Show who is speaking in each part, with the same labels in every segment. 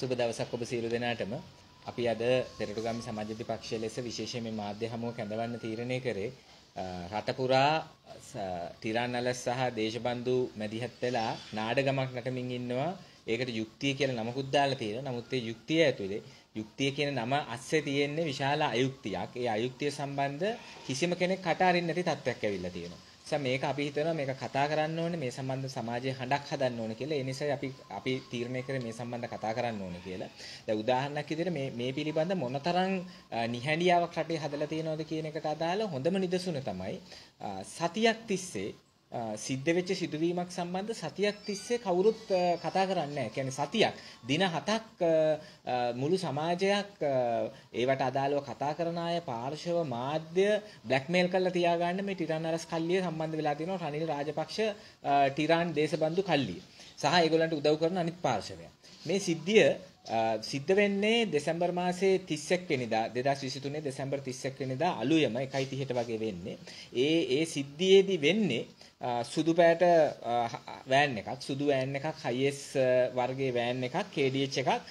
Speaker 1: සුබ දවසක් ඔබ සියලු දෙනාටම අපි අද පෙරටුගාමි සමාජවාදී පක්ෂය ලෙස විශේෂයෙන් මේ මාධ්‍ය හමුව කැඳවන්න තීරණය කරේ රට පුරා ටිරානලස් සහ දේශබන්දු මැදිහත් වෙලා නාඩගමක් නටමින් ඉන්නවා ඒකට යුක්තිය කියලා නමකුත් දාලා තියෙනවා නමුත් ඒ යුක්තිය ඇතුලේ යුක්තිය කියන නම අස්සේ තියෙන්නේ විශාල අයුක්තියක් ඒ අයුක්තිය සම්බන්ධ කිසිම කෙනෙක් කට අරින්න නැති තත්ත්වයක් ඇවිල්ලා තියෙනවා නිසා මේක අපි හිතනවා මේක කතා කරන්න ඕනේ මේ සම්බන්ධ සමාජයේ හඬක් හදන්න ඕනේ කියලා. ඒ නිසා අපි අපි තීරණය කරේ මේ සම්බන්ධ කතා කරන්න ඕනේ කියලා. දැන් උදාහරණයක් විදිහට මේ මේ පිළිබඳ මොනතරම් නිහඬියාවක් රටේ හදලා තියෙනවද කියන එකට අදාළ හොඳම නිදසුන තමයි සතියක් තිස්සේ සිද්ධ වෙච්ච සිදුවීමක් සම්බන්ධ සතියක් තිස්සේ කවුරුත් කතා කරන්නේ නැහැ. සතියක් දින 7ක් මුළු සමාජයක් ඒවට අදාළව කතා කරන අය පාර්ශව මාධ්‍ය බ්ලැක්මේල් කරලා තියාගන්න මේ ටිරන් අරස් කල්ලිය සම්බන්ධ වෙලා තියෙනවා රනිල් රාජපක්ෂ ටිරන් දේශබන්දු කල්ලිය. සහ ඒගොල්ලන්ට උදව් කරන අනිත් පාර්ශවය. මේ සිද්ධිය සිද්ධ වෙන්නේ දෙසැම්බර් මාසේ 31 වෙනිදා 2023 දෙසැම්බර් 31 වෙනිදා අලුයම 1:30ට වගේ වෙන්නේ. ඒ ඒ සිද්ධියේදී වෙන්නේ සුදු පැයට වෑන් එකක් සුදු වෑන් එකක් හයිස් වර්ගයේ වෑන් එකක් KDH එකක්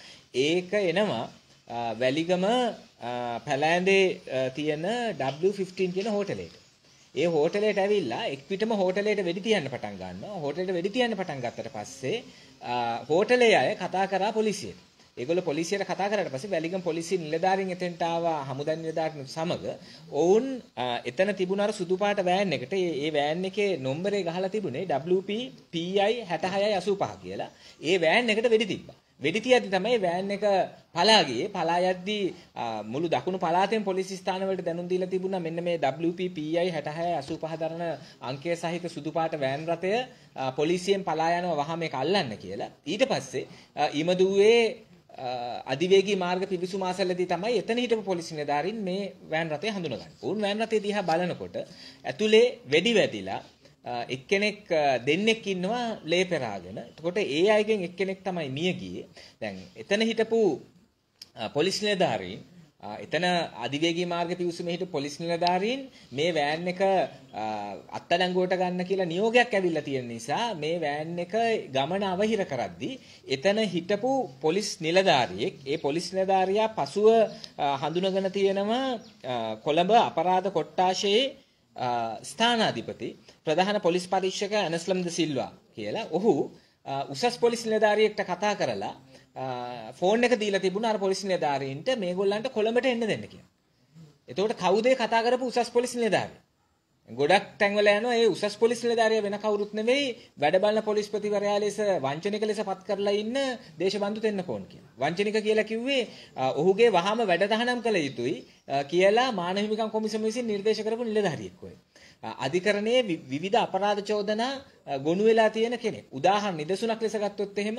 Speaker 1: ඒක එනවා වැලිගම පැලෑන්දේ තියෙන W15 කියන හෝටලේට. ඒ හෝටලයට ඇවිල්ලා එක් පිටම හෝටලයට වෙඩි තියන්න පටන් ගන්නවා. හෝටලයට වෙඩි තියන්න පටන් ගත්තට පස්සේ හෝටලේ අය කතා කරා පොලිසියට. ඒගොල්ලෝ පොලිසියට කතා කරාට පස්සේ වැලිගම් පොලිසිය නිලධාරීන් එතෙන්ට ආවා හමුදා නිලධාරීන් සමග ඔවුන් එතන තිබුණ අර සුදු පාට වෑන් එකට ඒ වෑන් එකේ නම්බරේ ගහලා තිබුණේ WP PI 6685 කියලා. ඒ වෑන් එකට වෙඩි තිබ්බා. වෙඩි තියද්දි තමයි වෑන් එක පලා ගියේ. පලා යද්දී මුළු දකුණු පළාතෙන් පොලිස් ස්ථානවලට දැනුම් දීලා තිබුණා මෙන්න මේ WP PI 6685 දරන අංකය සහිත සුදු පාට වෑන් රථය පොලිසියෙන් පලා යනවා වහම එක අල්ලන්න කියලා. ඊට පස්සේ ඉමදුවේ අධිවේගී මාර්ග පිවිසුම් මාසලදී තමයි එතන හිටපු පොලිස් නිලධාරීන් මේ වෑන් රථය හඳුනගන්නේ. උන් වෑන් රථය දිහා බලනකොට ඇතුලේ වෙඩි වැදිලා එක්කෙනෙක් දෙන්නෙක් ඉන්නවා ලේ පෙරාගෙන. එතකොට ඒ අයගෙන් එක්කෙනෙක් තමයි මිය ගියේ. දැන් එතන හිටපු පොලිස් නිලධාරීන් එතන අධිවේගී මාර්ග පිවිසුමේ හිටපු පොලිස් නිලධාරීන් මේ වෑන් එක අත්අඩංගුවට ගන්න කියලා නියෝගයක් ඇවිල්ලා තියෙන නිසා මේ වෑන් එක ගමන අවහිර කරද්දී එතන හිටපු පොලිස් නිලධාරියෙක් ඒ පොලිස් නිලධාරියා පසුව හඳුනගෙන තියෙනවා කොළඹ අපරාධ කොට්ටාශයේ ස්ථානාධිපති ප්‍රධාන පොලිස් පරීක්ෂක ඇනස්ලම් ද සිල්වා කියලා. ඔහු උසස් පොලිස් නිලධාරියෙක්ට කතා කරලා ෆෝන් එක දීලා තිබුණා අර පොලිස් නිලධාරීන්ට මේගොල්ලන්ට කොළඹට එන්න දෙන්න කියලා. එතකොට කවුද කතා කරපු උසස් පොලිස් නිලධාරිය? ගොඩක් තැන්වල යනවා ඒ උසස් පොලිස් නිලධාරිය වෙන කවුරුත් නෙවෙයි වැඩ බලන පොලිස්පතිවරයා ලෙස වංචනික ලෙස පත් කරලා ඉන්න දේශබන්දු තෙන්නකෝන් කියලා. වංචනික කියලා කිව්වේ ඔහුගේ වහාම වැඩ තහනම් කළ යුතුයි කියලා මානව හිමිකම් කොමිසම විසින් නිර්දේශ කරපු නිලධාරියෙක් ඔය. අධිකරණයේ විවිධ අපරාධ චෝදනා ගොනු වෙලා තියෙන කෙනෙක්. උදාහරණ නිදසුනක් ලෙස ගත්තොත් එහෙම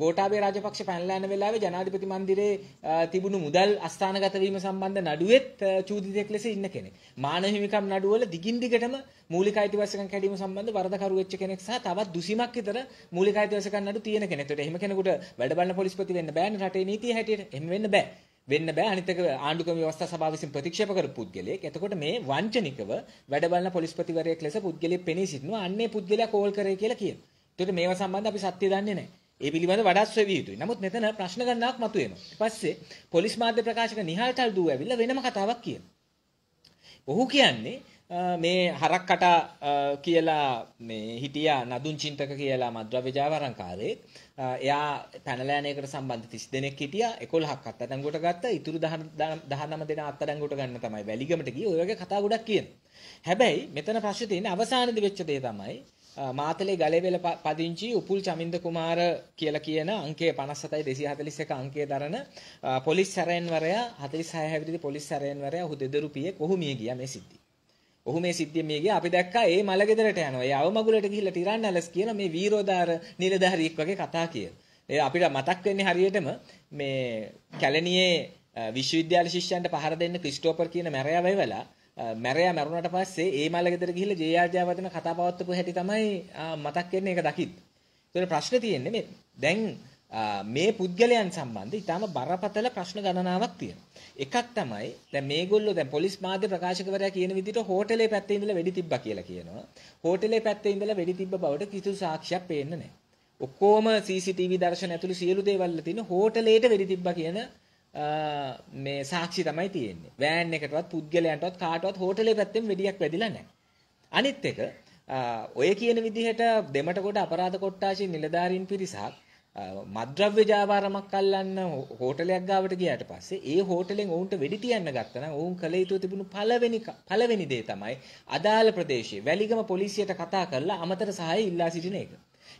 Speaker 1: ගෝඨාභය රාජපක්ෂ පැනලා යන වෙලාවේ ජනාධිපති මන්දිරේ තිබුණු මුදල් අස්ථානගත වීම සම්බන්ධ නඩුවෙත් චූදිතෙක් ලෙස ඉන්න කෙනෙක්. මානව හිමිකම් නඩුවල දිගින් දිගටම මූලික අයිතිවාසිකම් කැඩීම සම්බන්ධ වරදකරු වෙච්ච කෙනෙක් සහ තවත් දුසිමක් විතර මූලික අයිතිවාසිකම් නඩු තියෙන කෙනෙක්. ඒකට එහෙම කෙනෙකුට වැඩ බලන පොලිස්පති වෙන්න බෑනේ රටේ නීතිය හැටියට. එහෙම වෙන්න බෑ. වෙන්න බෑ අනිත් එක ආණ්ඩුක්‍රම ව්‍යවස්ථා සභාව විසින් ප්‍රතික්ෂේප කරපු පුද්ගලයෙක්. එතකොට මේ වංචනිකව වැඩ බලන පොලිස්පතිවරයෙක් ලෙස පුද්ගලයෙක් පෙනී සිටිනවා. අන්නේ පුද්ගලයා කෝල් කරේ කියලා කියනවා. එතකොට මේවා සම්බන්ධ අපි සත්‍ය දන්නේ නැහැ. ඒ පිළිබඳ වඩාත් සෙවිය යුතුයි. නමුත් මෙතන ප්‍රශ්න ගණනාවක් මතුවෙනවා. ඊට පස්සේ පොලිස් මාධ්‍ය ප්‍රකාශක නිහාල් තල්දුව ඇවිල්ලා වෙනම කතාවක් කියනවා. ඔහු කියන්නේ මේ හරක් කට කියලා මේ හිටියා නදුන් චින්තක කියලා මද්‍රව්‍ය ජාවරංකාරේ එයා පැනලෑනයකට සම්බන්ධ 30 දෙනෙක් හිටියා 11ක් අත්අඩංගුවට ගත්තා ඉතුරු 19 දෙනා අත්අඩංගුවට ගන්න තමයි වැලිගමට ගියේ ඔය වගේ කතා ගොඩක් කියන. හැබැයි මෙතන ප්‍රශ්නේ තියෙන අවසානයේදී වෙච්ච දේ තමයි මාතලේ ගලේවැල පදිංචි උපුල් චමින්ද කුමාර කියලා කියන අංකය 57යි 241 අංකය දරන පොලිස් සැරයන්වරයා 46 හැවිරිදි පොලිස් සැරයන්වරයා ඔහු දෙදරු පියේ කොහු මිය ගියා මේ සිද්ධිය. ඔහු මේ සිද්ධිය මිය ගියා අපි දැක්කා ඒ මලගෙදරට යනවා. ඒ අවමගුලට ගිහිල්ලා ටිරන්නලස් කියන මේ වීරෝදාර නිලධාරියෙක් වගේ කතා කියන. ඒ අපිට මතක් වෙන්නේ හරියටම මේ කැලණියේ විශ්වවිද්‍යාල ශිෂ්‍යයන්ට පහර දෙන්න ක්‍රිස්ටෝපර් කියන මැරයා වෙවලා මැරයා මැරුණට පස්සේ ඒ මල්ල ගෙදර ගිහිල්ලා ජේආර්ජාවර්ධන කතා පවත්වපු හැටි තමයි මතක් වෙන්නේ ඒක දකිත්. ඒතර ප්‍රශ්නේ තියෙන්නේ මේ දැන් මේ පුද්ගලයන් සම්බන්ධ ඉතාම බරපතල ප්‍රශ්න ගණනාවක් තියෙනවා. එකක් තමයි දැන් මේගොල්ලෝ දැන් පොලිස් මාධ්‍ය ප්‍රකාශකවරයා කියන විදිහට හෝටලේ පැත්තේ ඉඳලා වෙඩි තිබ්බා කියලා කියනවා. හෝටලේ පැත්තේ ඉඳලා වෙඩි තිබ්බ බවට කිසිදු සාක්ෂියක් පේන්නේ නැහැ. ඔක්කොම CCTV දර්ශන ඇතුළු සියලු දේවල් තියෙන හෝටලේට වෙඩි තිබ්බා කියන මේ සාක්ෂි තමයි තියෙන්නේ. වෑන් එකටවත් පුද්ගලයන්ටවත් කාටවත් හෝටලේ පැත්තෙන් වෙඩියක් වැදිලා නැහැ. අනිත් එක ඔය කියන විදිහට දෙමටගොඩ අපරාධ කොට්ටාශී නිලධාරීන් පිරිසක් මද්‍රව්‍ය ජාවාරමක් අල්ලන්න හෝටලයක් ගාවට ගියාට පස්සේ ඒ හෝටලෙන් ඔවුන්ට වෙඩි තියන්න ගත්තා නම් ඔවුන් කළ යුතු තිබුණු පළවෙනි පළවෙනි දේ තමයි අදාළ ප්‍රදේශයේ වැලිගම පොලිසියට කතා කරලා අමතර සහාය ඉල්ලා සිටින එක.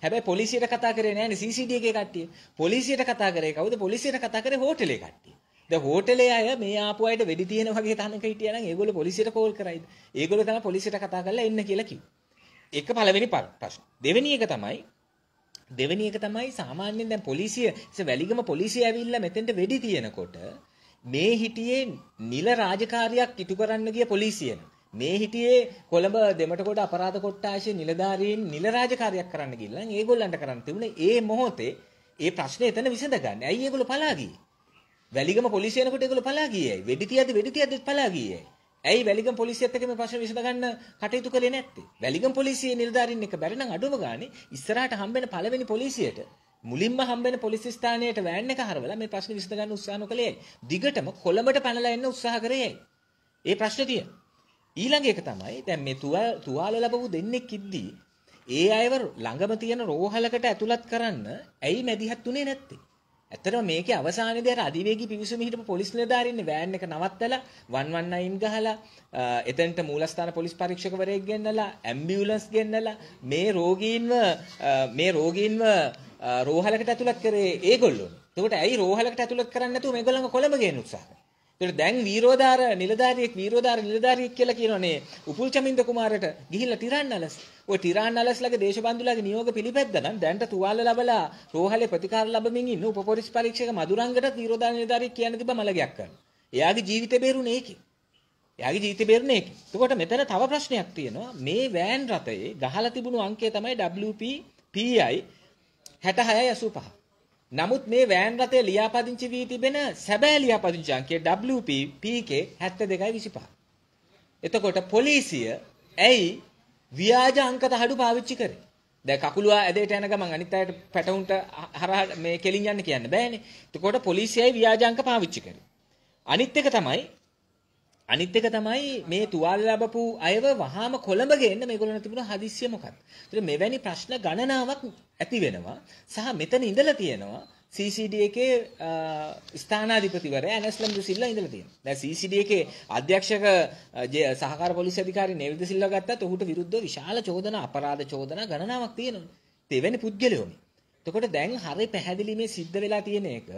Speaker 1: හැබැයි පොලිසියට කතා කරේ නෑනේ CCTV එකේ කට්ටිය. පොලිසියට කතා කරේ කවුද? පොලිසියට කතා කරේ හෝටලේ කට්ටිය. දැන් හෝටලේ අය මේ ආපු අයට වෙඩි තියෙන වගේ තනක හිටියා නම් ඒගොල්ලෝ පොලිසියට කෝල් කරයිද? ඒගොල්ලෝ තමයි පොලිසියට කතා කරලා එන්න කියලා කිව්වේ. එක පළවෙනි ප්‍රශ්න. දෙවෙනි එක තමයි දෙවෙනි එක තමයි සාමාන්‍යයෙන් දැන් පොලිසිය වැලිගම පොලිසිය ඇවිල්ලා මෙතෙන්ට වෙඩි තියෙනකොට මේ හිටියේ නිල රාජකාරියක් ඉටු කරන්න ගිය පොලිසියන. මේ හිටියේ කොළඹ දෙමටකොඩ අපරාධ කොට්ටාශයේ නිලධාරීන් නිල රාජකාරියක් කරන්න ගිහින් ඒගොල්ලන්ට කරන්න තිබුණේ ඒ මොහොතේ ඒ ප්‍රශ්නේ එතන විසඳගන්න. ඇයි ඒගොල්ලෝ පලා ගියේ? වැලිගම පොලිසිය එනකොට ඒගොල්ලෝ පලා ගියේයි. වෙඩි තියද්දි වෙඩි තියද්දිත් පලා ගියේයි. ඇයි වැලිගම් පොලිසියත් එක්ක මේ ප්‍රශ්න විසඳගන්න කටයුතු කළේ නැත්තේ? වැලිගම් පොලිසියේ නිලධාරීන් එක බැරි නම් අඩුම ගානේ ඉස්සරහට හම්බෙන පළවෙනි පොලිසියට මුලින්ම හම්බෙන පොලිස් ස්ථානයට වෑන් එක හරවලා මේ ප්‍රශ්න විසඳගන්න උත්සාහ නොකළේ. දිගටම කොළඹට පැනලා එන්න උත්සාහ කරේ. ඒ ප්‍රශ්නේ තියෙනවා. ඊළඟ එක තමයි දැන් මේ තුවාල ලැබපු දෙන්නෙක් ඉද්දී ඒ අයව ළඟම තියෙන රෝහලකට ඇතුළත් කරන්න ඇයි මැදිහත් උනේ නැත්තේ? ඇත්තටම මේකේ අවසානයේදී අර අධිවේගී පිවිසුම හිටපු පොලිස් නිලධාරින්නේ වෑන් එක නවත්තලා 119 ගහලා එතනට මූලස්ථාන පොලිස් පරීක්ෂකවරයෙක් ගෙන්නලා ඇම්බියුලන්ස් ගෙන්නලා මේ රෝගීන්ව මේ රෝගීන්ව රෝහලකට ඇතුළත් කරේ ඒගොල්ලෝ. එතකොට ඇයි රෝහලකට ඇතුළත් කරන්නේ නැතුව මේගොල්ලන්ව කොළඹ ගේන්න උත්සාහ කරන්නේ? ඒකට දැන් වීරෝදාර නිලධාරියෙක් වීරෝදාර නිලධාරියෙක් කියලා කියනෝනේ උපුල් චමින්ද කුමාරට ගිහිල්ලා ටිරාන්නලස්. ওই ටිරාන්නලස්ලගේ දේශබන්දුලාගේ නියෝග පිළිපැද්දා නම් දැන්ට තුවාල ලැබලා රෝහලේ ප්‍රතිකාර ලැබමින් ඉන්න උපපොලිස් පරීක්ෂක මදුරංගටත් වීරෝදාර නිලධාරියෙක් කියන්න තිබ්බා මලගයක් කරන. එයාගේ ජීවිතේ බේරුනේ ඒකේ. එයාගේ ජීවිතේ බේරුනේ ඒකේ. එතකොට මෙතන තව ප්‍රශ්නයක් තියෙනවා. මේ වෑන් රථයේ ගහලා තිබුණු අංකය තමයි WP PI 66 85. නමුත් මේ වෑන් රථය ලියාපදිංචි වී තිබෙන සැබෑ ලියාපදිංචි අංකය WP PK 72.25. එතකොට පොලිසිය ඇයි ව්‍යාජ අංක තහඩු පාවිච්චි කරේ? දැන් කකුලුවා ඇදේට යන ගමන් අනිත් අයට පැටවුන්ට හරහා මේ කෙලින් යන්න කියන්න බෑනේ. එතකොට පොලිසියයි ව්‍යාජ අංක පාවිච්චි කරේ. අනිත් එක තමයි අනිත් එක තමයි මේ තුවාල ලැබපු අයව වහාම කොළඹ ගේන්න මේගොල්ලන් තිබුණ හදිස්සිය මොකක්ද? ඒතර මෙවැනි ප්‍රශ්න ගණනාවක් ඇති වෙනවා. සහ මෙතන ඉඳලා තියෙනවා CCD එකේ ස්ථානාධිපතිවරයා ඇනස්ලම් දුසිල්ලා ඉඳලා තියෙනවා. දැන් CCD එකේ අධ්‍යක්ෂක සහකාර පොලිස් අධිකාරී නෙවිද සිල්වා ගත්තත් ඔහුට විරුද්ධව විශාල චෝදනා අපරාධ චෝදනා ගණනාවක් තියෙනවා. ඒත් එවැනි පුද්ගලයෝ මේ එතකොට දැන් හරි පැහැදිලි මේ සිද්ධ වෙලා තියෙන එක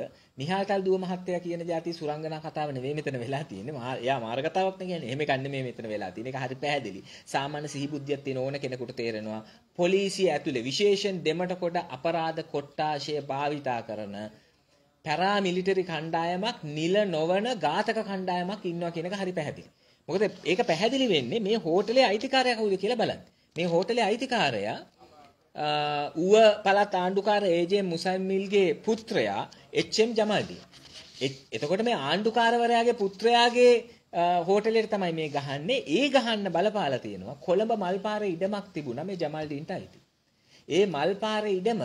Speaker 1: නිහාල්තල් දුව මහත්තයා කියන જાති සුරංගනා කතාව නෙවෙයි මෙතන වෙලා තියෙන්නේ. එයා මාර්ග කතාවක් නේ කියන්නේ. එහෙම එකක් නෙමෙයි මෙතන වෙලා තියෙන්නේ. ඒක හරි පැහැදිලි. සාමාන්‍ය සිහිබුද්ධියක් තියෙන ඕන කෙනෙකුට තේරෙනවා පොලිසිය ඇතුලේ විශේෂයෙන් දෙමට කොට අපරාධ කොට්ටාෂය භාවිතා කරන පැරාමිලිටරි කණ්ඩායමක් නිල නොවන ඝාතක කණ්ඩායමක් ඉන්නවා කියන එක හරි පැහැදිලි. මොකද ඒක පැහැදිලි වෙන්නේ මේ හෝටලේ අයිතිකාරයා කවුද කියලා බලන්න. මේ හෝටලේ අයිතිකාරයා ඌව පළාත් ආණ්ඩුකාර ඒජේ මුසයිමිල්ගේ පුත්‍රයා එච්.එම්. ජමල්දී. එතකොට මේ ආණ්ඩුකාරවරයාගේ පුත්‍රයාගේ හෝටලෙට තමයි මේ ගහන්නේ. ඒ ගහන්න බලපාලා තියෙනවා. කොළඹ මල්පාරේ ඉඩමක් තිබුණා මේ ජමල්දීන්ට අයිති. ඒ මල්පාරේ ඉඩම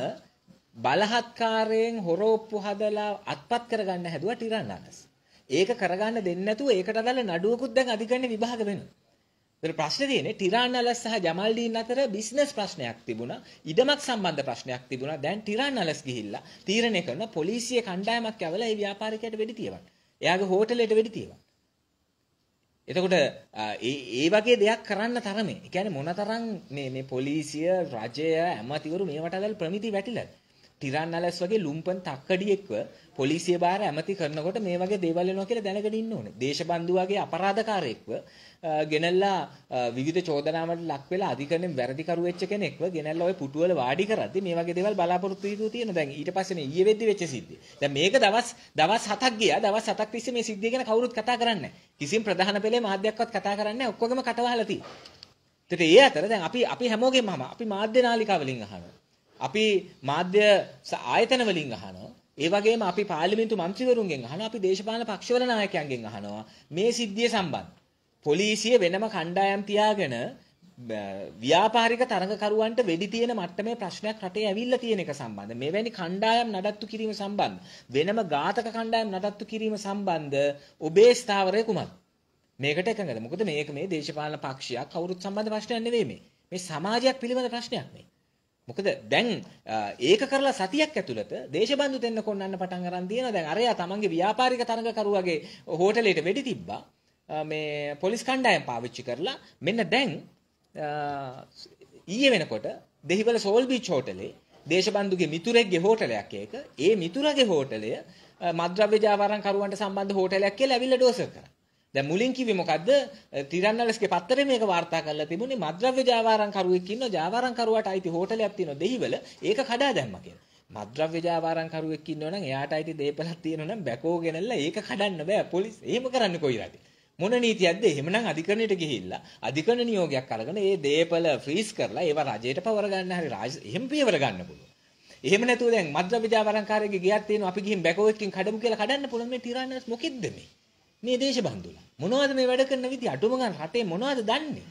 Speaker 1: බලහත්කාරයෙන් හොරෝප්පු හදලා අත්පත් කරගන්න හැදුවා ටිරන් අනස්. ඒක කරගන්න දෙන්නේ නැතුව ඒකට අදාළ නඩුවකුත් දැන් අධිකරණ විභාග වෙනවා. දැන් ප්‍රශ්නේ තියෙන්නේ ටිරානලස් සහ ජමල් ඩීන් අතර බිස්නස් ප්‍රශ්නයක් තිබුණා ඉඩමක් සම්බන්ධ ප්‍රශ්නයක් තිබුණා දැන් ටිරානලස් ගිහිල්ලා තීරණය කරන පොලිසිය කණ්ඩායමක් යවලා ඒ ව්‍යාපාරිකයට වෙඩි තියවන්න එයාගේ හෝටලයට වෙඩි තියවන්න එතකොට ඒ ඒ වගේ දෙයක් කරන්න තරමේ ඒ කියන්නේ මොනතරම් මේ මේ පොලිසිය රජය ඇමතිවරු මේවට දැල් ප්‍රමිති වැටිලාද ටිරන් අලස් වගේ ලුම්පන් තක්කඩියෙක්ව පොලිසිය බාර ඇමති කරනකොට මේ වගේ දේවල් වෙනවා කියලා දැනගෙන ඉන්න ඕනේ. දේශබන්දු වගේ අපරාධකාරයෙක්ව ගෙනල්ලා විවිධ චෝදනාවලට ලක් වෙලා අධිකරණයෙන් වැරදිකරු වෙච්ච කෙනෙක්ව ගෙනල්ලා ওই පුටු වල වාඩි කරද්දි මේ වගේ දේවල් බලාපොරොත්තු වීදු තියෙන දැන් ඊට පස්සේනේ ඊයේ වෙද්දි වෙච්ච සිද්ධිය. දැන් මේක දවස් දවස් 7ක් ගියා. දවස් 7ක් තිස්සේ මේ සිද්ධිය ගැන කවුරුත් කතා කරන්නේ නැහැ. කිසිම ප්‍රධාන පෙළේ මාධ්‍යයක්වත් කතා කරන්නේ නැහැ. ඔක්කොගෙම කටවහලා තියෙන්නේ. ඒතට ඒ අතර දැන් අපි අපි හැමෝගෙම අහම අපි මාධ්‍ය නාලිකාවලින් අහනවා. අපි මාධ්‍ය ආයතන වලින් අහනවා. ඒ වගේම අපි පාර්ලිමේන්තු මන්ත්‍රීවරුන්ගෙන් අහනවා. අපි දේශපාලන පක්ෂවල නායකයන්ගෙන් අහනවා. මේ සිද්ධිය සම්බන්ධ. පොලිසිය වෙනම කණ්ඩායම් තියාගෙන ව්‍යාපාරික තරඟකරුවන්ට වෙඩි තියෙන මට්ටමේ ප්‍රශ්නයක් රටේ ඇවිල්ලා තියෙන එක සම්බන්ධ මෙවැනි කණ්ඩායම් නඩත්තු කිරීම සම්බන්ධ වෙනම ඝාතක කණ්ඩායම් නඩත්තු කිරීම සම්බන්ධ ඔබේ ස්ථාවරය කුමක්ද මේකට එකඟද මොකද මේක මේ දේශපාලන පක්ෂයක් කවුරුත් සම්බන්ධ ප්‍රශ්නයක් නෙවෙයි මේ මේ සමාජයක් පිළිබඳ ප්‍රශ්නයක් මේ මොකද දැන් ඒක කරලා සතියක් ඇතුළත දේශබන්දු දෙන්න කොන්නන්න පටන් අරන් තියෙනවා. දැන් අරයා තමන්ගේ ව්‍යාපාරික තරඟකරුවාගේ හෝටලයට වෙඩි තිබ්බා. මේ පොලිස් කණ්ඩායම් පාවිච්චි කරලා මෙන්න දැන් ඊයේ වෙනකොට දෙහිවල සෝල් බීච් හෝටලේ දේශබන්දුගේ මිතුරෙක්ගේ හෝටලයක් ඒක. ඒ මිතුරගේ හෝටලය මද්‍රව්‍ය ජාවාරම් කරුවන්ට සම්බන්ධ හෝටලයක් කියලා ඇවිල්ලා ඩෝසර් කරා. දැන් මුලින් කිව්වේ මොකද්ද? තිරන්නලස්ගේ පත්තරේ මේක වාර්තා කරලා තිබුණේ මද්ද්‍රව්‍ය ජාවාරම් කරුවෙක් ඉන්නවා. ජාවාරම් කරුවාට අයිති හෝටලයක් තියෙනවා දෙහිවල. ඒක කඩා දැම්මා කියලා. මද්ද්‍රව්‍ය ජාවාරම් කරුවෙක් ඉන්නවා නම් එයාට අයිති දේපලක් තියෙනවා නම් බැකෝ ගෙනල්ලා ඒක කඩන්න බෑ. පොලිස් එහෙම කරන්නේ කොයි රටේ? මොන නීතියක්ද? එහෙමනම් අධිකරණයට ගිහිල්ලා අධිකරණ නියෝගයක් අරගෙන ඒ දේපල ෆ්‍රීස් කරලා ඒවා රජයට පවර ගන්න හැරි රාජ එහෙම පියවර ගන්න පුළුවන්. එහෙම නැතුව දැන් මද්ද්‍රව්‍ය ජාවාරම් කාර්යයේ ගියක් තියෙනවා අපි ගිහින් බැකෝ එකකින් කඩමු කියලා කඩන්න පුළුවන් මේ තිරන්නලස් මොකෙද්ද මේ? මේ දේශබන්දුලා. මොනවද මේ වැඩ කරන විදි අඩුම ගන්න රටේ මොනවද දන්නේ?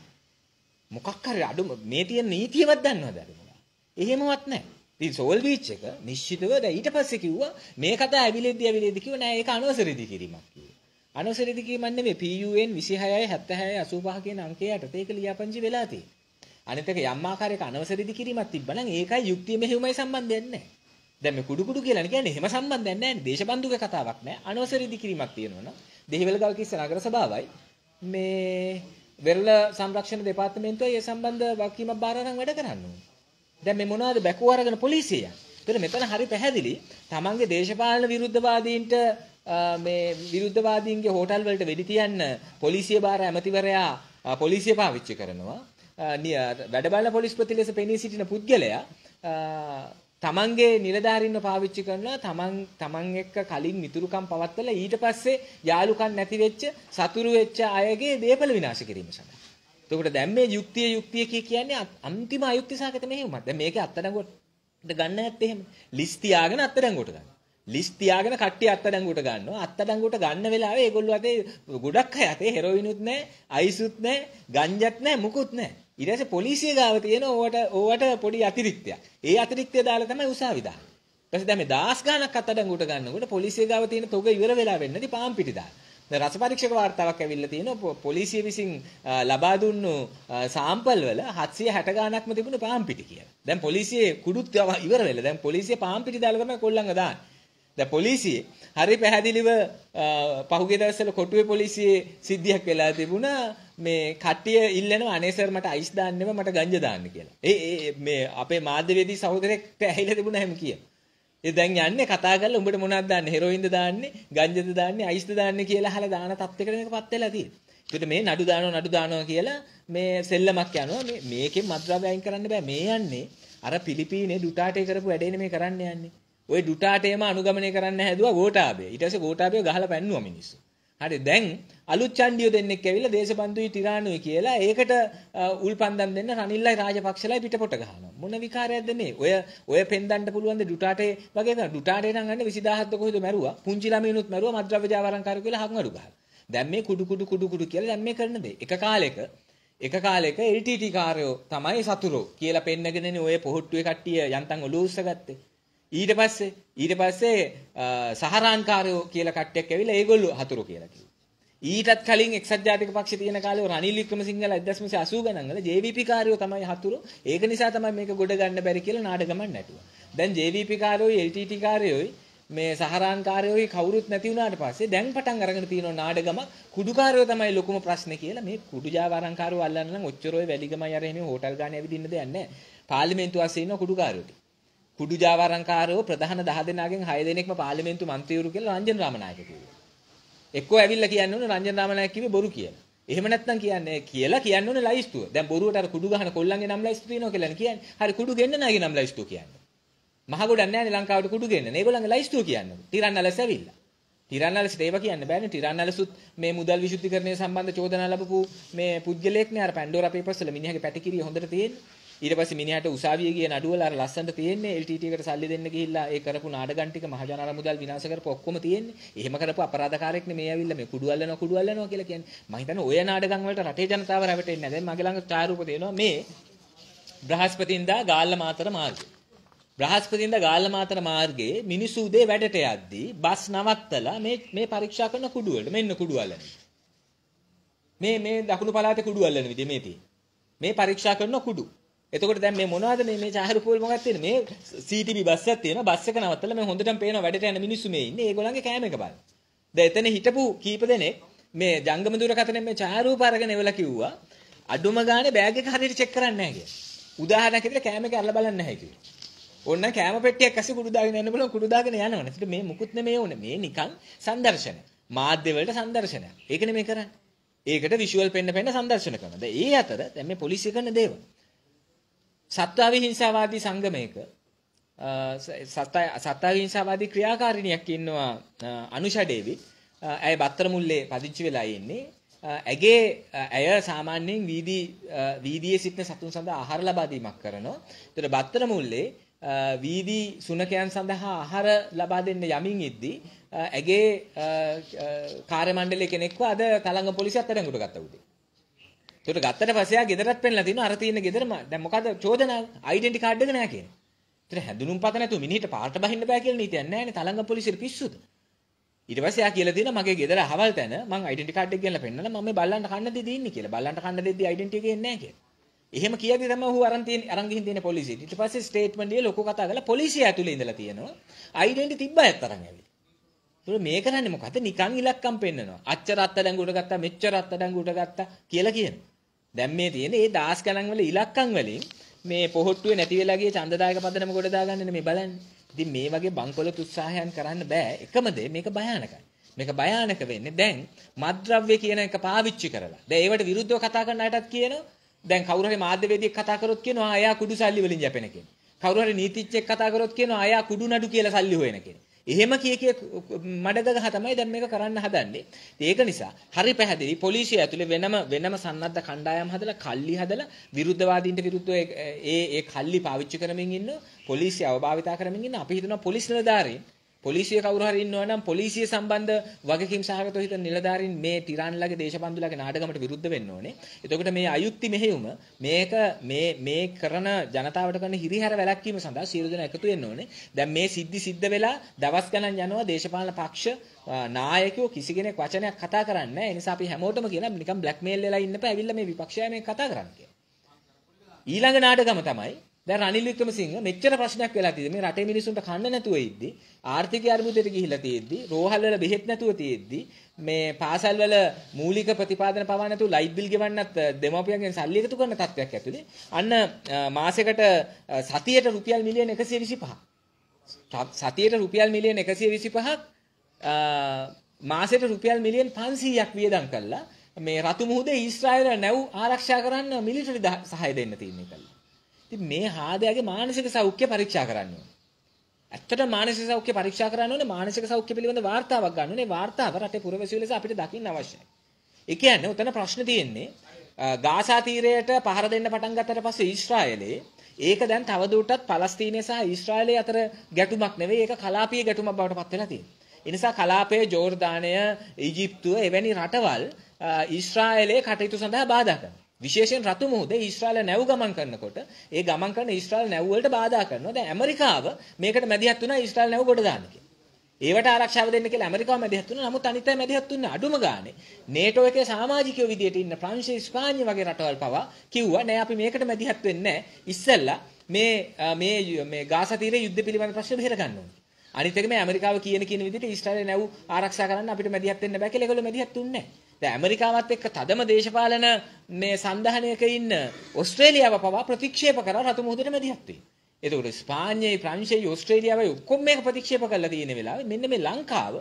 Speaker 1: මොකක් හරි අඩුම මේ තියෙන නීතියවත් දන්නවද අඩුම ගන්න? එහෙමවත් නැහැ. ඉතින් සෝල් බීච් එක නිශ්චිතව දැන් ඊට පස්සේ කිව්වා මේ කතා ඇවිලෙද්දි ඇවිලෙද්දි කිව්ව නෑ ඒක අනවසරෙදි කිරීමක් කිව්වා. අනවසරෙදි කීමක් නෙමෙයි PUN 26යි 76යි 85 කියන අංකයේ යටතේ ඒක ලියාපදිංචි වෙලා තියෙනවා. අනිත් එක යම් ආකාරයක අනවසරෙදි කිරීමක් තිබ්බනම් ඒකයි යුක්තිය මෙහෙමයි සම්බන්ධයක් නැහැ. දැන් මේ කුඩු කුඩු කියලා කියන්නේ එහෙම සම්බන්ධයක් නැහැ. දේශබන්දුක කතාවක් නැහැ. අනවසරෙදි කිරීමක් තියෙනවනේ. දෙහිවලගල්කිස්ස නගර සභාවයි මේ වෙරළ සංරක්ෂණ දෙපාර්තමේන්තුවයි ඒ සම්බන්ධ වගකීමක් බාර අරන් වැඩ කරන්නේ. දැන් මේ මොනවද බැකුව අරගෙන පොලිසිය? ඒතර මෙතන හරි පැහැදිලි තමන්ගේ දේශපාලන විරුද්ධවාදීන්ට මේ විරුද්ධවාදීන්ගේ හෝටල් වලට වෙඩි තියන්න පොලිසිය බාර ඇමතිවරයා පොලිසිය පාවිච්චි කරනවා. වැඩ බලන පොලිස් ප්‍රතිලෙස පෙනී සිටින පුද්ගලයා තමන්ගේ නිලධාරින්ව පාවිච්චි කරනවා තමන් තමන් එක්ක කලින් මිතුරුකම් පවත්වලා ඊට පස්සේ යාළුකම් නැති වෙච්ච සතුරු වෙච්ච අයගේ දේපල විනාශ කිරීම සඳහා. එතකොට දැන් මේ යුක්තිය යුක්තිය කියන්නේ අන්තිම අයුක්ති සාගත මෙහෙමක්. දැන් මේකේ අත්අඩංගුවට ගන්න ඇත්ත එහෙම. ලිස් තියාගෙන අත්අඩංගුවට ගන්න. ලිස් තියාගෙන කට්ටිය අත්අඩංගුවට ගන්නවා අත්අඩංගුවට ගන්න වෙලාවේ ඒගොල්ලෝ අතේ ගොඩක් අය අතේ හෙරොයිනුත් නැහැ අයිසුත් නැහැ ගංජත් නැහැ මුකුත් නැහැ ඊට පස්සේ පොලිසිය ගාව තියෙන ඕවට ඕවට පොඩි අතිරික්තයක්. ඒ අතිරික්තය දාලා තමයි උසාවි දාන්නේ. ඊපස්සේ දැන් මේ දාස් ගානක් අතඩංගුට ගන්නකොට පොලිසිය ගාව තියෙන තොග ඉවර වෙලා වෙන්නදී පාම් පිටි දානවා. දැන් රස පරීක්ෂක වාර්තාවක් ඇවිල්ලා තියෙනවා පොලිසිය විසින් ලබා දුන්නු සාම්පල් වල 760 ගානක්ම තිබුණේ පාම් පිටි කියලා. දැන් පොලිසියේ කුඩුත් ඉවර වෙලා දැන් පොලිසිය පාම් පිටි දාලා තමයි කොල්ලංග දාන්නේ. ද පොලිසිය හරි පැහැදිලිව පහුගේ දවසල කොටුවේ පොලිසියේ සිද්ධියක් වෙලා තිබුණා මේ කට්ටිය ඉල්ලනවා අනේ සර් මට අයිස් දාන්නෙම මට ගංජා දාන්න කියලා. ඒ මේ අපේ මාධ්‍යවේදී සහෝදරෙක් ඇහිලා තිබුණා හැම කියන. ඒ දැන් යන්නේ කතා කරලා උඹට මොනවද දාන්නේ? හෙරොයින්ද දාන්නේ? ගංජද දාන්නේ? අයිස්ද දාන්නේ කියලා අහලා දාන තත්යකට මේකපත් වෙලා තියෙන්නේ. ඒකට මේ නඩු දානවා නඩු දානවා කියලා මේ සෙල්ලමක් යනවා මේ මේකෙන් මද්‍රව්‍ය අයින් කරන්න බෑ මේ යන්නේ අර පිලිපීනේ ඩුටාටේ කරපු වැඩේනේ මේ කරන්න යන්නේ ওই ඩුටාටේම අනුගමනය කරන්න හැදුවා ගෝඨාභය. ඊට පස්සේ ගෝඨාභය ගහලා පැන්නුවා මිනිස්සු. හරි දැන් අලුත් චණ්ඩියෝ දෙන්නෙක් ඇවිල්ලා දේශබන්දුයි ටිරානුයි කියලා ඒකට උල්පන්දම් දෙන්න රනිල්ලයි රාජපක්ෂලයි පිටපොට ගහනවා මොන විකාරයක්ද මේ ඔය ඔය පෙන්දන්න පුළුවන් ද ඩුටාටේ වගේ කරා ඩුටාටේ නම් ගන්න 20000ක් කොහෙද මැරුවා පුංචි ළමයිනුත් මැරුවා මද්ද්‍රව්‍ය ජාවාරම්කාරයෝ කියලා හංගඩු ගහලා දැන් මේ කුඩු කුඩු කුඩු කුඩු කියලා දැන් මේ කරන දේ එක කාලෙක එක කාලෙක LTT කාර්යෝ තමයි සතුරෝ කියලා පෙන්නගෙන ඉන්නේ ඔය පොහොට්ටුවේ කට්ටිය යන්තම් ඔලුව උස්සගත්තේ ඊට පස්සේ ඊට පස්සේ සහරාන්කාරයෝ කියලා කට්ටියක් ඇවිල්ලා ඒගොල්ලෝ හතුරු කියලා කිව්වා. ඊටත් කලින් එක්සත් ජාතික පක්ෂේ තියෙන කාලේ රනිල් වික්‍රමසිංහල 1980 ගණන් වල JVP කාරයෝ තමයි හතුරු. ඒක නිසා තමයි මේක ගොඩ ගන්න බැරි කියලා නාඩගමක් නැටුවා. දැන් JVP කාරයෝයි LTT කාරයෝයි මේ සහරාන්කාරයෝයි කවුරුත් නැති වුණාට පස්සේ දැන් පටන් අරගෙන තියෙනවා නාඩගම කුඩුකාරයෝ තමයි ලොකුම ප්‍රශ්නේ කියලා මේ කුඩු ජාවාරංකාරයෝ අල්ලන්න නම් ඔච්චර ඔය වැලිගමයි අර එහෙම හෝටල් ගානේ ඇවිදින්න දෙයක් නැහැ. පාර්ලිමේන්තුව අස්සේ ඉන්න කුඩුකාරයෝ ටික. කුඩු ජාවාරංකාරයෝ ප්‍රධාන 10 දෙනාගෙන් 6 දෙනෙක්ම පාර්ලිමේන්තු මන්ත්‍රීවරු කියලා රංජන රාමනායක කිව්වා. එක්කෝ ඇවිල්ලා කියන්නේ උනේ රංජන රාමනායක කිව්වේ බොරු කියලා. එහෙම නැත්නම් කියන්නේ කියලා කියන්නේ උනේ ලයිස්තුව. දැන් බොරුවට අර කුඩු ගහන කොල්ලන්ගේ නම් ලයිස්තු තියෙනවා කියලා කියන්නේ. හරි කුඩු ගෙන්න නෑගේ නම් ලයිස්තුව කියන්නේ. මහ ගොඩක් නෑනේ ලංකාවට කුඩු ගෙන්න. ඒගොල්ලන්ගේ ලයිස්තුව කියන්නේ. ටිරන්නලස් ඇවිල්ලා. ටිරන්නලසට ඒව කියන්න බෑනේ ටිරන්නලසුත් මේ මුදල් විශුද්ධිකරණය සම්බන්ධ චෝදනා ලැබපු මේ පුද්ගලයෙක්නේ අර පැන්ඩෝරා පේපර්ස් වල මිනිහාගේ පැටිකිරිය හොඳට තියෙන්නේ ඊට පස්සේ මිනිහට උසාවිය කියන නඩුවල අර ලස්සනට තියෙන්නේ LTT එකට සල්ලි දෙන්න ගිහිල්ලා ඒ කරපු නාඩගම් ටික මහජනර මුදල් විනාශ කරපු ඔක්කොම තියෙන්නේ. එහෙම කරපු අපරාධකාරයෙක්නේ මේ ඇවිල්ලා මේ කුඩු අල්ලනවා කුඩු අල්ලනවා කියලා කියන්නේ. මම හිතන්නේ ඔය නාඩගම් වලට රටේ ජනතාව රැවටෙන්නේ නැහැ. දැන් මගේ ළඟ ඡායාරූප තියෙනවා මේ බ්‍රහස්පතින්දා ගාල්ල මාතර මාර්ගය. බ්‍රහස්පතින්දා ගාල්ල මාතර මාර්ගයේ මිනිසු උදේ වැඩට යද්දී බස් නවත්තලා මේ මේ පරීක්ෂා කරන කුඩු වලට මෙන්න කුඩු අල්ලන්නේ. මේ මේ දකුණු පළාතේ කුඩු අල්ලන විදිහ මේ තියෙන්නේ. මේ පරීක්ෂා කරන කුඩු. එතකොට දැන් මේ මොනවද මේ මේ චාහරු පෝල් මොකක්ද තියෙන්නේ මේ CTB බස් එකක් තියෙනවා බස් එක නවත්තලා මම හොඳටම පේනවා වැඩට යන මිනිස්සු මේ ඉන්නේ ඒගොල්ලන්ගේ කෑම එක බලන්න. දැන් එතන හිටපු කීප දෙනෙක් මේ ජංගම දුරකථනයෙන් මේ ඡායාරූප අරගෙන එවලා කිව්වා අඩුම ගානේ බෑග් එක හරියට චෙක් කරන්නේ නැහැ කියලා. උදාහරණයක් විදිහට කෑම එක අරලා බලන්නේ නැහැ කිව්වා. ඕන්න කෑම පෙට්ටියක් ඇස්සේ කුඩු දාගෙන යන්න බලමු කුඩු දාගෙන යනවනේ. ඒත් මේ මුකුත් නෙමේ ඕනේ. මේ නිකන් සංදර්ශන. මාධ්‍ය වලට සංදර්ශනයක්. ඒකනේ මේ කරන්නේ. ඒකට විෂුවල් පෙන්න පෙන්න සංදර්ශන කරනවා. දැන් ඒ අතර දැන් මේ පොලිසිය කරන දේවල් සත්වාවේ හිංසාවාදී සංගමයක සත්වාවේ හිංසාවාදී ක්‍රියාකාරිනියක් ඉන්නවා අනුෂා දේවි. ඇය බත්තර මුල්ලේ පදිංචි වෙලා ඉන්නේ. ඇගේ ඇය සාමාන්‍යයෙන් වීදී වීදියේ සිටින සතුන් සඳහා ආහාර ලබා දීමක් කරනවා. ඒතර බත්තර මුල්ලේ වීදී සුනකයන් සඳහා ආහාර ලබා දෙන්න යමින් ඉද්දී ඇගේ කාර්ය මණ්ඩලයේ කෙනෙක්ව අද තලංග පොලිසිය අත්අඩංගුවට ගත්තා උදේ. ඒකට ගත්තට පස්සේ ආ ගෙදරත් පෙන්ලා තිනවා අර තියෙන ගෙදරම දැන් මොකද චෝදනාව? ඩෙන්ටි කාඩ් එක නෑ කියන්නේ. ඒතර හැඳුනුම් පත නැතුව මිනිහට පාට බහින්න බෑ කියලා නීතියක් නෑනේ තලංග පොලිසියට පිස්සුද? ඊට පස්සේ ආ කියලා තිනවා මගේ ගෙදර අහවල් තැන මං ඩෙන්ටි කාඩ් එක ගෙනලා පෙන්නලා මම මේ බල්ලන්ට කන්න දෙදී ඉන්නේ කියලා. බල්ලන්ට කන්න දෙද්දී ඩෙන්ටි එක එන්නේ නෑ කියලා. එහෙම කියද්දි තමයි ඌ අරන් තියෙන අරන් ගිහින් තියෙන පොලිසියට. ඊට පස්සේ ස්ටේට්මන්ට් එක ලොකෝ කතා කරලා පොලිසිය ඇතුලේ ඉඳලා තියෙනවා. ඩෙන්ටි තිබ්බයත් අරන් ඇවිල්ලා. ඒතකොට මේ කරන්නේ මොකද්ද? නිකන් ඉලක්කම් පෙන්නනවා. අච්චර අත්ත දැඟුට ගත්තා, මෙච්චර අත්ත දැඟුට ගත්තා කියලා කියනවා. දැන් මේ තියෙන මේ දාස් ගණන් වල ඉලක්කම් වලින් මේ පොහොට්ටුවේ නැති වෙලා ගිය ඡන්දදායක පදනම ගොඩ දාගන්නනේ මේ බලන්නේ. ඉතින් මේ වගේ බංකොලොත් උත්සාහයන් කරන්න බෑ. එකම දේ මේක භයානකයි. මේක භයානක වෙන්නේ දැන් මද්ද්‍රව්‍ය කියන එක පාවිච්චි කරලා. දැන් ඒවට විරුද්ධව කතා කරන අයටත් කියනවා දැන් කවුරු හරි මාධ්‍යවේදියෙක් කතා කරොත් කියනවා එයා කුඩු සල්ලි වලින් යැපෙන කෙනෙක්. කවුරු හරි නීතිච්චෙක් කතා කරොත් කියනවා එයා කුඩු නඩු කියලා සල්ලි හොයන කෙනෙක්. එහෙම කිය කිය මඩගගහ තමයි දැන් මේක කරන්න හදන්නේ. ඒක නිසා හරි පැහැදිලි පොලිසිය ඇතුලේ වෙනම වෙනම සන්නද්ධ කණ්ඩායම් හදලා කල්ලි හදලා විරුද්ධවාදීන්ට විරුද්ධව ඒ ඒ කල්ලි පාවිච්චි කරමින් ඉන්න පොලිසිය අවභාවිතා කරමින් ඉන්න අපි හිතනවා පොලිස් නිලධාරීන් පොලිසිය කවුරු හරි ඉන්නවා නම් පොලිසිය සම්බන්ධ වගකීම් සහගතව හිතන නිලධාරීන් මේ ටිරාන්ලගේ දේශපන්දුලගේ නාඩගමට විරුද්ධ වෙන්න ඕනේ. එතකොට මේ අයුක්ති මෙහෙයුම මේක මේ මේ කරන ජනතාවට කරන හිරිහැර වැළැක්වීම සඳහා සියලු දෙනා එකතු වෙන්න ඕනේ. දැන් මේ සිද්ධි සිද්ධ වෙලා දවස් ගණන් යනවා දේශපාලන පක්ෂ නායකයෝ කිසි කෙනෙක් වචනයක් කතා කරන්නේ නැහැ. ඒ නිසා අපි හැමෝටම කියනවා නිකන් බ්ලැක්මේල් වෙලා ඉන්නපෑ ඇවිල්ලා මේ විපක්ෂය මේ කතා කරන්න කියලා. ඊළඟ නාටකම තමයි දැන් රනිල් වික්‍රමසිංහ මෙච්චර ප්‍රශ්නයක් වෙලා තියෙද මේ රටේ මිනිස්සුන්ට කන්න නැතුව ඉද්දි ආර්ථික අර්බුදයට ගිහිලා තියෙද්දි රෝහල් වල බෙහෙත් නැතුව තියෙද්දි මේ පාසල් වල මූලික ප්‍රතිපාදන පවා නැතුව ලයිට් බිල් ගෙවන්නත් දෙමාපියන්ගෙන් සල්ලි එකතු කරන තත්ත්වයක් ඇතුලේ අන්න මාසෙකට සතියට රුපියල් මිලියන 125ක් සතියට රුපියල් මිලියන 125ක් මාසෙට රුපියල් මිලියන් 500ක් වියදම් කළා මේ රතු මුහුදේ ඊශ්‍රායල නැව් ආරක්ෂා කරන්න මිලිටරි සහාය දෙන්න තියෙනවා කියලා ඉතින් මේ හාදයාගේ මානසික සෞඛ්‍ය පරීක්ෂා කරන්න ඕනේ. ඇත්තට මානසික සෞඛ්‍ය පරීක්ෂා කරන්න ඕනේ මානසික සෞඛ්‍ය පිළිබඳ වාර්තාවක් ගන්න ඕනේ. වාර්තාව රටේ පුරවැසියෝ ලෙස අපිට දකින්න අවශ්‍යයි. ඒ කියන්නේ උතන ප්‍රශ්න තියෙන්නේ ගාසා තීරයට පහර දෙන්න පටන් ගත්තට පස්සේ ඊශ්‍රායලයේ ඒක දැන් තවදුරටත් පලස්තීනය සහ ඊශ්‍රායලය අතර ගැටුමක් නෙවෙයි ඒක කලාපීය ගැටුමක් බවට පත් වෙලා තියෙනවා. ඒ නිසා කලාපයේ ජෝර්දානය, ඊජිප්තුව එවැනි රටවල් ඊශ්‍රායලයේ කටයුතු සඳහා බාධා කරනවා. විශේෂයෙන් රතු මුහුදේ ඊශ්‍රායල නැව් ගමන් කරනකොට ඒ ගමන් කරන ඊශ්‍රායල නැව් වලට බාධා කරනවා. දැන් ඇමරිකාව මේකට මැදිහත් වුණා ඊශ්‍රායල නැව් ගොඩ දාන්න කියලා. ඒවට ආරක්ෂාව දෙන්න කියලා ඇමරිකාව මැදිහත් වුණා. නමුත් අනිත් අය මැදිහත් වුණේ අඩුම ගානේ. නේටෝ එකේ සමාජිකයෝ විදියට ඉන්න ප්‍රංශ ස්පාඤ්ඤ වගේ රටවල් පවා කිව්වා නෑ අපි මේකට මැදිහත් වෙන්නේ නෑ. ඉස්සෙල්ලා මේ මේ මේ ගාසා තීරයේ යුද්ධ පිළිබඳ ප්‍රශ්න බෙහෙර ගන්න ඕනේ. අනිත් එක මේ ඇමරිකාව කියන කියන විදිහට ඊශ්‍රායලේ නැව් ආරක්ෂා කරන්න අපිට මැදිහත් වෙන්න බෑ කියලා ඒගොල්ලෝ මැදිහත් තුන්නේ නැහැ. දැන් ඇමරිකාවත් එක්ක තදම දේශපාලන මේ සන්දහනයක ඉන්න ඕස්ට්‍රේලියාව පවා ප්‍රතික්ෂේප කරලා රතු මුහුදට මැදිහත් වෙයි. එතකොට ස්පාඤ්ඤේ, ප්‍රංශේ, ඕස්ට්‍රේලියාවයි ඔක්කොම මේක ප්‍රතික්ෂේප කරලා තියෙන වෙලාවේ මෙන්න මේ ලංකාව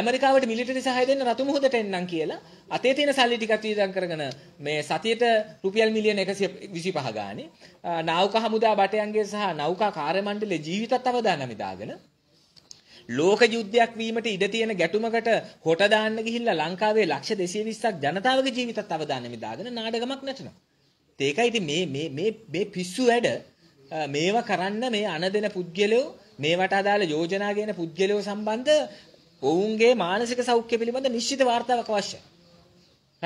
Speaker 1: ඇමරිකාවට මිලිටරි සහාය දෙන්න රතු මුහුදට එන්නම් කියලා අතේ තියෙන සල්ලි ටිකක් වියදම් කරගෙන මේ සතියට රුපියල් මිලියන 125 ගානේ නාවික හමුදා බටයන්ගේ සහ නෞකා කාර්ය මණ්ඩලයේ ජීවිතත් අවදානම් ඉදාගෙන ලෝක යුද්ධයක් වීමට ඉඩ තියෙන ගැටුමකට හොට දාන්න ගිහිල්ලා ලංකාවේ ලක්ෂ 220ක් ජනතාවගේ ජීවිතත් අවදානම් ඉදාගෙන නාඩගමක් නටනවා. ඒකයි ඉතින් මේ මේ මේ මේ පිස්සු වැඩ මේවා කරන්න මේ අනදෙන පුද්ගලයෝ මේවට අදාළ යෝජනා ගැන පුද්ගලයෝ සම්බන්ධ ඔවුන්ගේ මානසික සෞඛ්‍ය පිළිබඳ නිශ්චිත වාර්තාවක් අවශ්‍යයි.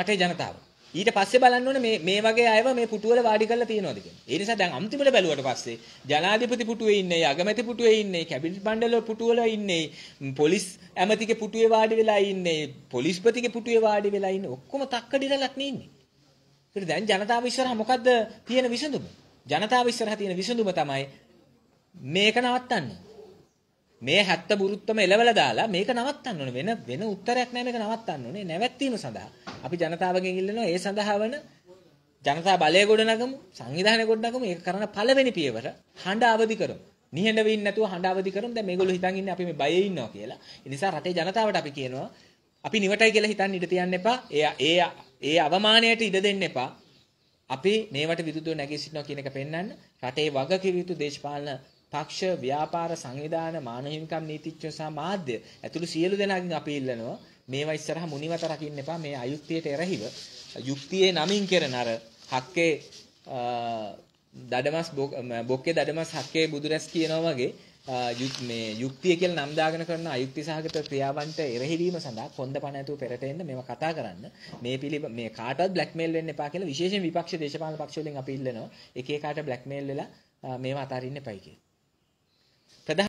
Speaker 1: රටේ ජනතාව. ඊට පස්සේ බලන්න ඕනේ මේ මේ වගේ අයව මේ පුටුවල වාඩි කරලා තියනවාද කියලා. ඒ නිසා දැන් අන්තිමට බැලුවට පස්සේ ජනාධිපති පුටුවේ ඉන්නේ, අගමැති පුටුවේ ඉන්නේ, කැබිනට් මණ්ඩල පුටුවල ඉන්නේ, පොලිස් ඇමතිගේ පුටුවේ වාඩි වෙලා ඉන්නේ, පොලිස්පතිගේ පුටුවේ වාඩි වෙලා ඉන්නේ. ඔක්කොම තක්කඩිලලක් නේ ඉන්නේ. ඒකට දැන් ජනතාව ඉස්සරහා මොකද්ද තියෙන විසඳුම? ජනතාව ඉස්සරහා තියෙන විසඳුම තමයි මේක නවත්තන්නේ. මේ 70 බුරුත්තම එලවලා දාලා මේක නවත්තන්න ඕනේ වෙන වෙන උත්තරයක් නැහැ මේක නවත්තන්න ඕනේ නැවැත්වීම සඳහා අපි ජනතාවගෙන් ඉල්ලනවා ඒ සඳහා වන ජනතා බලය ගොඩනගමු සංවිධානය ගොඩනගමු ඒක කරන පළවෙනි පියවර හඬ අවදි කරමු නිහඬ වෙන්නේ නැතුව හඬ අවදි කරමු දැන් මේගොල්ලෝ හිතන් ඉන්නේ අපි මේ බයේ ඉන්නවා කියලා ඒ නිසා රටේ ජනතාවට අපි කියනවා අපි නිවටයි කියලා හිතන්න ඉඩ තියන්න එපා ඒ ඒ ඒ අවමානයට ඉඩ දෙන්න එපා අපි මේවට විරුද්ධව නැගී සිටිනවා කියන එක පෙන්වන්න රටේ වගකීම් යුතු දේශපාලන පක්ෂ ව්‍යාපාර සංවිධාන මාන හිමිකම් නීතිඥයෝ සහ මාධ්‍ය ඇතුළු සියලු දෙනාගෙන් අපි ඉල්ලනවා මේවා ඉස්සරහ මුනිවත රකින්න එපා මේ අයුක්තියට එරහිව යුක්තියේ නමින් කරන අර හක්කේ දඩමස් බොක්කේ දඩමස් හක්කේ බුදුරැස් කියනවා වගේ මේ යුක්තිය කියලා නම් දාගෙන කරන අයුක්ති සහගත ක්‍රියාවන්ට එරෙහිවීම සඳහා කොන්දපණ ඇතුව පෙරට එන්න මේවා කතා කරන්න මේ පිළි මේ කාටවත් බ්ලැක්මේල් වෙන්න එපා කියලා විශේෂයෙන් විපක්ෂ දේශපාලන පක්ෂ වලින් අපි ඉල්ලනවා එක එකාට බ්ලැක්මේල් වෙලා මේවා අතාරින්න එපයි කියලා Когда